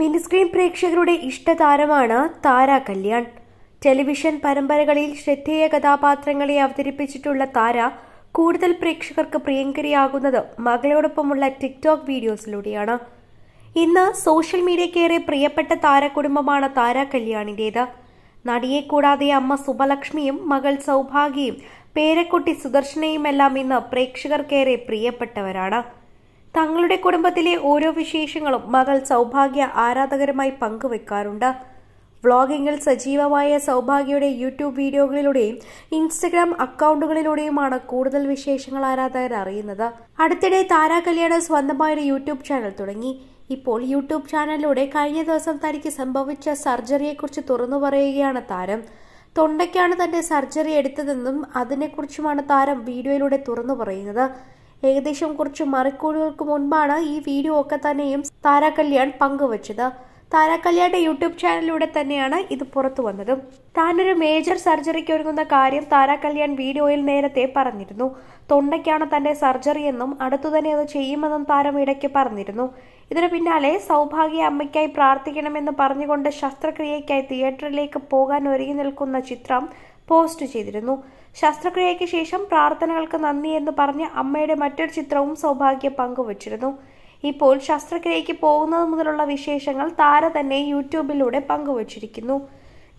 mini screen പ്രേക്ഷകരുടെ ഇഷ്ടതാരമാണ് താര Kalyan television പരമ്പരകളിൽ ശ്രദ്ധേയ കഥാപാത്രങ്ങളെ അവതരിപ്പിച്ചിട്ടുള്ള താര കൂടുതൽ പ്രേക്ഷകർക്ക് പ്രിയങ്കരിയാകുന്നത് മകളോടൊപ്പമുള്ള ടിക്ടോക്ക് വീഡിയോസിലൂടെയാണ് ഇന്ന് സോഷ്യൽ മീഡിയയ്ക്കേറെ പ്രിയപ്പെട്ട താരകുടുംബമാണ് താര കല്യാണിൻ്റേത് നടിയെ കൂടാതെ അമ്മ സുബലക്ഷ്മിയും മകൾ സൗഭാഗ്യയും പേരക്കുട്ടി സുദർശനയുമെല്ലാം ഇന്ന് പ്രേക്ഷകർക്കേറെ പ്രിയപ്പെട്ടവരാണ് തങ്ങളുടെ കുടുംബത്തിലെ ഓരോ വിശേഷങ്ങളും മകൾ സൗഭാഗ്യ ആരാധകരുമായി പങ്കുവെക്കാറുണ്ട് വ്ളോഗിങ്ങിൽ സജീവമായ സൗഭാഗ്യയുടെ യൂട്യൂബ് വീഡിയോകളിലൂടെയും ഇൻസ്റ്റഗ്രാം അക്കൗണ്ടുകളിലൂടെയുമാണ് കൂടുതൽ വിശേഷങ്ങൾ ആരാധകർ അറിയുന്നത് അടുത്തിടെ താരാ കല്യാണ യൂട്യൂബ് ചാനൽ തുടങ്ങി ഇപ്പോൾ യൂട്യൂബ് ചാനലിലൂടെ കഴിഞ്ഞ ദിവസം തനിക്ക് സംഭവിച്ച സർജറിയെക്കുറിച്ച് തുറന്നു പറയുകയാണ് താരം തൊണ്ടയ്ക്കാണ് തന്റെ സർജറി എടുത്തതെന്നും അതിനെക്കുറിച്ചുമാണ് താരം വീഡിയോയിലൂടെ തുറന്നു പറയുന്നത് ഏകദേശം കുറച്ച് മണിക്കൂറുകൾക്ക് മുൻപാണ് ഈ വീഡിയോ ഒക്കെ തന്നെയും താര കല്യാൺ പങ്കുവച്ചത് താര കല്യാണിന്റെ യൂട്യൂബ് ചാനലിലൂടെ തന്നെയാണ് ഇത് പുറത്തു വന്നതും താനൊരു മേജർ സർജറിക്ക് ഒരുങ്ങുന്ന കാര്യം താര കല്യാൺ വീഡിയോയിൽ നേരത്തെ പറഞ്ഞിരുന്നു തൊണ്ടയ്ക്കാണ് തന്റെ സർജറി എന്നും അടുത്തു തന്നെ അത് ചെയ്യുമെന്നും താരം ഇടയ്ക്ക് പറഞ്ഞിരുന്നു ഇതിനു പിന്നാലെ സൗഭാഗ്യ അമ്മയ്ക്കായി പ്രാർത്ഥിക്കണമെന്ന് പറഞ്ഞുകൊണ്ട് ശസ്ത്രക്രിയയ്ക്കായി തിയേറ്ററിലേക്ക് പോകാൻ ഒരുങ്ങി നിൽക്കുന്ന ചിത്രം പോസ്റ്റ് ചെയ്തിരുന്നു ശസ്ത്രക്രിയയ്ക്ക് ശേഷം പ്രാർത്ഥനകൾക്ക് നന്ദി എന്ന് പറഞ്ഞ് അമ്മയുടെ മറ്റൊരു ചിത്രവും സൗഭാഗ്യ പങ്കുവച്ചിരുന്നു ഇപ്പോൾ ശസ്ത്രക്രിയയ്ക്ക് പോകുന്നത് മുതലുള്ള വിശേഷങ്ങൾ താര തന്നെ യൂട്യൂബിലൂടെ പങ്കുവച്ചിരിക്കുന്നു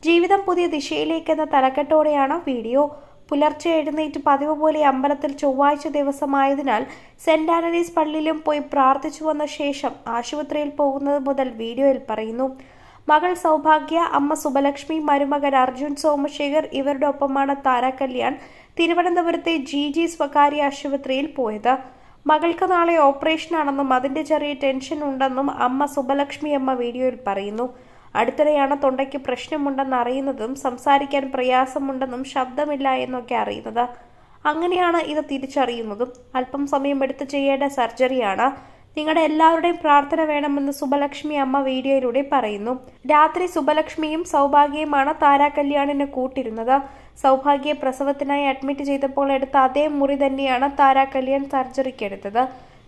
ജീവിതം പുതിയ ദിശയിലേക്കെന്ന തലക്കെട്ടോടെയാണ് വീഡിയോ പുലർച്ചെ എഴുന്നേറ്റ് പതിവ് പോലെ അമ്പലത്തിൽ ചൊവ്വാഴ്ച ദിവസമായതിനാൽ സെന്റ് ആന്റണീസ് പള്ളിയിലും പോയി പ്രാർത്ഥിച്ചു വന്ന ശേഷം ആശുപത്രിയിൽ പോകുന്നത് മുതൽ വീഡിയോയിൽ പറയുന്നു മകൾ സൗഭാഗ്യ അമ്മ സുബലക്ഷ്മി മരുമകൻ അർജുൻ സോമശേഖർ ഇവരുടെ ഒപ്പമാണ് താരാകല്യാൺ തിരുവനന്തപുരത്തെ ജി ജി സ്വകാര്യ ആശുപത്രിയിൽ പോയത് മകൾക്ക് നാളെ ഓപ്പറേഷനാണെന്നും അതിന്റെ ചെറിയ ടെൻഷൻ ഉണ്ടെന്നും അമ്മ സുബലക്ഷ്മി അമ്മ വീഡിയോയിൽ പറയുന്നു അടുത്തിടെയാണ് തൊണ്ടയ്ക്ക് പ്രശ്നമുണ്ടെന്ന് അറിയുന്നതും സംസാരിക്കാൻ പ്രയാസമുണ്ടെന്നും ശബ്ദമില്ല എന്നൊക്കെ അറിയുന്നത് അങ്ങനെയാണ് ഇത് തിരിച്ചറിയുന്നതും അല്പം സമയം സമയമെടുത്ത് ചെയ്യേണ്ട സർജറിയാണ് നിങ്ങളുടെ എല്ലാവരുടെയും പ്രാർത്ഥന വേണമെന്ന് സുബലക്ഷ്മി അമ്മ വീഡിയോയിലൂടെ പറയുന്നു രാത്രി സുബലക്ഷ്മിയും സൗഭാഗ്യയുമാണ് താരാകല്യാണിനെ കൂട്ടിരുന്നത് സൗഭാഗ്യയെ പ്രസവത്തിനായി അഡ്മിറ്റ് ചെയ്തപ്പോൾ എടുത്ത അതേ മുറി തന്നെയാണ് താരാകല്യാൺ സർജറിക്ക് എടുത്തത്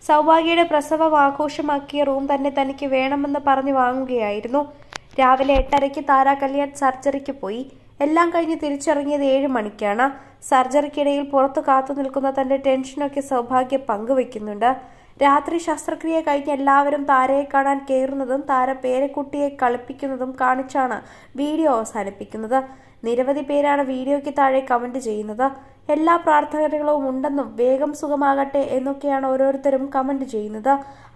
സൗഭാഗ്യയുടെ പ്രസവം ആഘോഷമാക്കിയ റൂം തന്നെ തനിക്ക് വേണമെന്ന് പറഞ്ഞു വാങ്ങുകയായിരുന്നു രാവിലെ എട്ടരയ്ക്ക് താരാകല്യാൺ സർജറിക്ക് പോയി എല്ലാം കഴിഞ്ഞ് തിരിച്ചിറങ്ങിയത് ഏഴ് മണിക്കാണ് സർജറിക്കിടയിൽ പുറത്തു കാത്തു നിൽക്കുന്ന തന്റെ ടെൻഷനൊക്കെ സൗഭാഗ്യ പങ്കുവെക്കുന്നുണ്ട് രാത്രി ശസ്ത്രക്രിയ കഴിഞ്ഞ് എല്ലാവരും താരയെ കാണാൻ കയറുന്നതും താര പേരക്കുട്ടിയെ കളിപ്പിക്കുന്നതും കാണിച്ചാണ് വീഡിയോ അവസാനിപ്പിക്കുന്നത് നിരവധി പേരാണ് വീഡിയോയ്ക്ക് താഴെ കമന്റ് ചെയ്യുന്നത് എല്ലാ പ്രാർത്ഥനകളും ഉണ്ടെന്നും വേഗം സുഖമാകട്ടെ എന്നൊക്കെയാണ് ഓരോരുത്തരും കമന്റ് ചെയ്യുന്നത്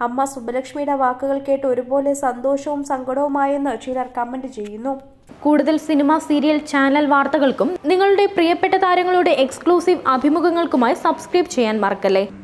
അമ്മ സുബലക്ഷ്മിയുടെ വാക്കുകൾ കേട്ട് ഒരുപോലെ സന്തോഷവും സങ്കടവുമായെന്ന് ചിലർ കമന്റ് ചെയ്യുന്നു കൂടുതൽ സിനിമ സീരിയൽ ചാനൽ വാർത്തകൾക്കും നിങ്ങളുടെ പ്രിയപ്പെട്ട താരങ്ങളുടെ എക്സ്ക്ലൂസീവ് അഭിമുഖങ്ങൾക്കുമായി സബ്സ്ക്രൈബ് ചെയ്യാൻ മറക്കല്ലേ